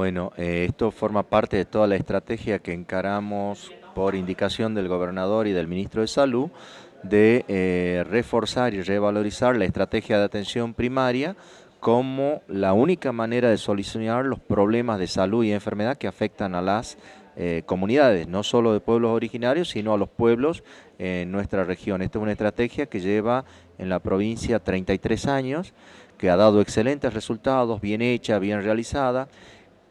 Bueno, eh, esto forma parte de toda la estrategia que encaramos por indicación del gobernador y del ministro de Salud de eh, reforzar y revalorizar la estrategia de atención primaria como la única manera de solucionar los problemas de salud y enfermedad que afectan a las eh, comunidades, no solo de pueblos originarios, sino a los pueblos en nuestra región. Esta es una estrategia que lleva en la provincia 33 años, que ha dado excelentes resultados, bien hecha, bien realizada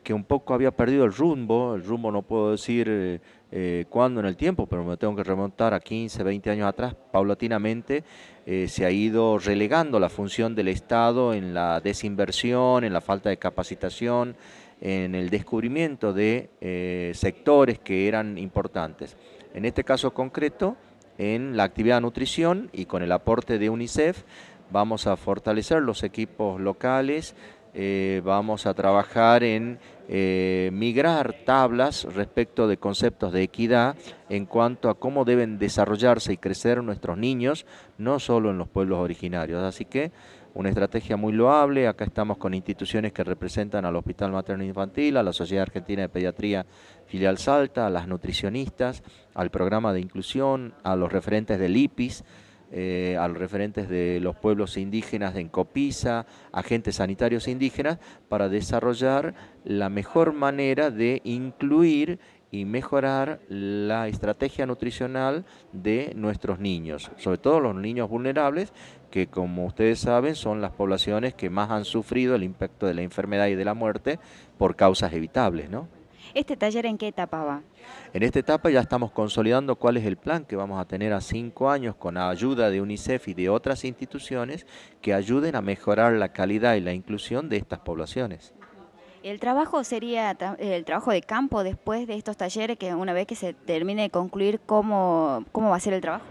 que un poco había perdido el rumbo, el rumbo no puedo decir eh, eh, cuándo en el tiempo, pero me tengo que remontar a 15, 20 años atrás, paulatinamente eh, se ha ido relegando la función del Estado en la desinversión, en la falta de capacitación, en el descubrimiento de sectores que eran importantes. En este caso concreto, en la actividad de nutrición y con el aporte de UNICEF, vamos a fortalecer los equipos locales, eh, vamos a trabajar en eh, migrar tablas respecto de conceptos de equidad en cuanto a cómo deben desarrollarse y crecer nuestros niños, no solo en los pueblos originarios. Así que una estrategia muy loable, acá estamos con instituciones que representan al Hospital Materno Infantil, a la Sociedad Argentina de Pediatría Filial Salta, a las nutricionistas, al programa de inclusión, a los referentes del IPIS, eh, a los referentes de los pueblos indígenas de Encopiza, agentes sanitarios indígenas, para desarrollar la mejor manera de incluir y mejorar la estrategia nutricional de nuestros niños, sobre todo los niños vulnerables, que como ustedes saben son las poblaciones que más han sufrido el impacto de la enfermedad y de la muerte por causas evitables, ¿no? ¿Este taller en qué etapa va? En esta etapa ya estamos consolidando cuál es el plan que vamos a tener a cinco años con la ayuda de UNICEF y de otras instituciones que ayuden a mejorar la calidad y la inclusión de estas poblaciones. El trabajo sería el trabajo de campo después de estos talleres, que una vez que se termine de concluir, ¿cómo, va a ser el trabajo?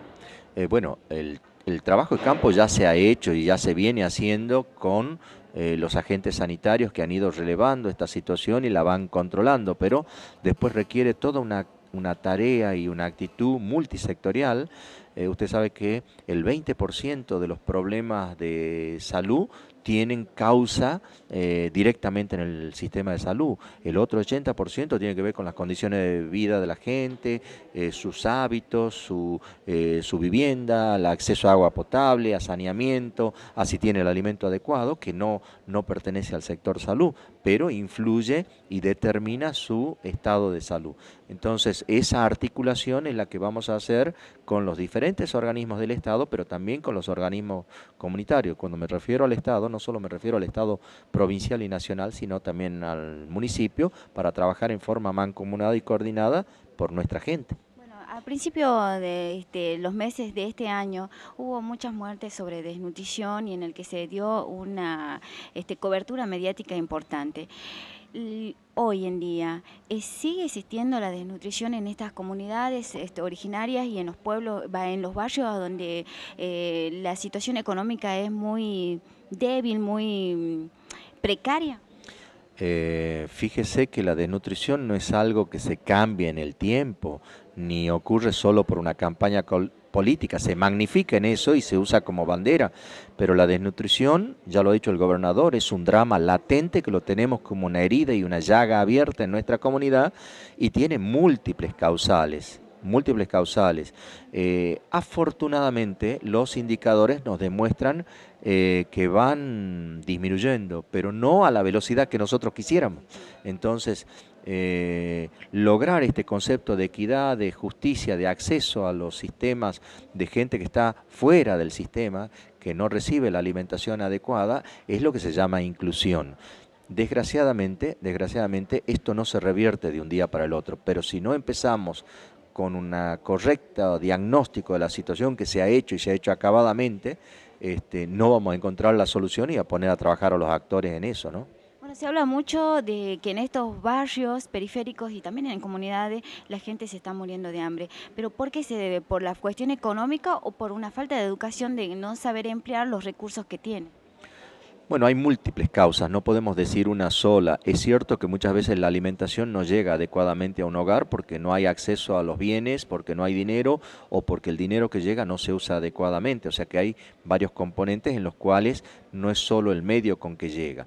Eh, bueno, el el trabajo de campo ya se ha hecho y ya se viene haciendo con eh, los agentes sanitarios que han ido relevando esta situación y la van controlando, pero después requiere toda una, tarea y una actitud multisectorial. Eh, usted sabe que el 20% de los problemas de salud tienen causa eh, directamente en el sistema de salud. El otro 80% tiene que ver con las condiciones de vida de la gente, eh, sus hábitos, su, eh, su, vivienda, el acceso a agua potable, a saneamiento, a si tiene el alimento adecuado, que no, no pertenece al sector salud, pero influye y determina su estado de salud. Entonces, esa articulación es la que vamos a hacer con los diferentes organismos del Estado, pero también con los organismos comunitarios. Cuando me refiero al Estado, no solo me refiero al Estado provincial y nacional, sino también al municipio, para trabajar en forma mancomunada y coordinada por nuestra gente. Bueno, Al principio de este, los meses de este año hubo muchas muertes sobre desnutrición y en el que se dio una este, cobertura mediática importante hoy en día, eh, ¿sigue existiendo la desnutrición en estas comunidades este, originarias y en los pueblos, en los barrios donde eh, la situación económica es muy débil, muy mm, precaria? Eh, fíjese que la desnutrición no es algo que se cambie en el tiempo, ni ocurre solo por una campaña política, se magnifica en eso y se usa como bandera, pero la desnutrición, ya lo ha dicho el gobernador, es un drama latente que lo tenemos como una herida y una llaga abierta en nuestra comunidad y tiene múltiples causales múltiples causales. Eh, afortunadamente, los indicadores nos demuestran eh, que van disminuyendo, pero no a la velocidad que nosotros quisiéramos. Entonces, eh, lograr este concepto de equidad, de justicia, de acceso a los sistemas de gente que está fuera del sistema, que no recibe la alimentación adecuada, es lo que se llama inclusión. Desgraciadamente, desgraciadamente, esto no se revierte de un día para el otro, pero si no empezamos con un correcto diagnóstico de la situación que se ha hecho y se ha hecho acabadamente, este, no vamos a encontrar la solución y a poner a trabajar a los actores en eso, ¿no? Bueno, se habla mucho de que en estos barrios periféricos y también en comunidades la gente se está muriendo de hambre. ¿Pero por qué se debe? ¿Por la cuestión económica o por una falta de educación de no saber emplear los recursos que tiene? Bueno, hay múltiples causas, no podemos decir una sola. Es cierto que muchas veces la alimentación no llega adecuadamente a un hogar porque no hay acceso a los bienes, porque no hay dinero o porque el dinero que llega no se usa adecuadamente. O sea que hay varios componentes en los cuales no es solo el medio con que llega.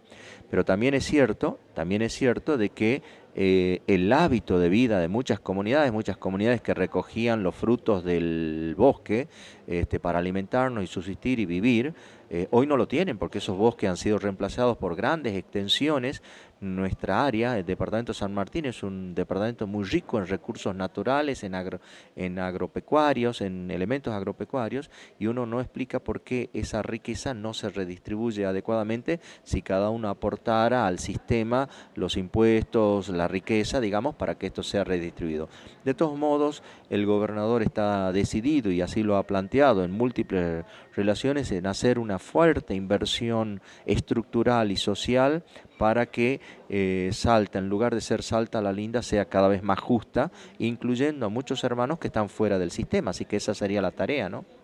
Pero también es cierto, también es cierto de que eh, el hábito de vida de muchas comunidades, muchas comunidades que recogían los frutos del bosque este, para alimentarnos y subsistir y vivir, eh, hoy no lo tienen porque esos bosques han sido reemplazados por grandes extensiones nuestra área, el departamento San Martín es un departamento muy rico en recursos naturales, en, agro, en agropecuarios, en elementos agropecuarios, y uno no explica por qué esa riqueza no se redistribuye adecuadamente si cada uno aportara al sistema los impuestos, la riqueza, digamos, para que esto sea redistribuido. De todos modos, el gobernador está decidido, y así lo ha planteado en múltiples relaciones, en hacer una fuerte inversión estructural y social para que eh, Salta, en lugar de ser Salta la Linda, sea cada vez más justa, incluyendo a muchos hermanos que están fuera del sistema. Así que esa sería la tarea, ¿no?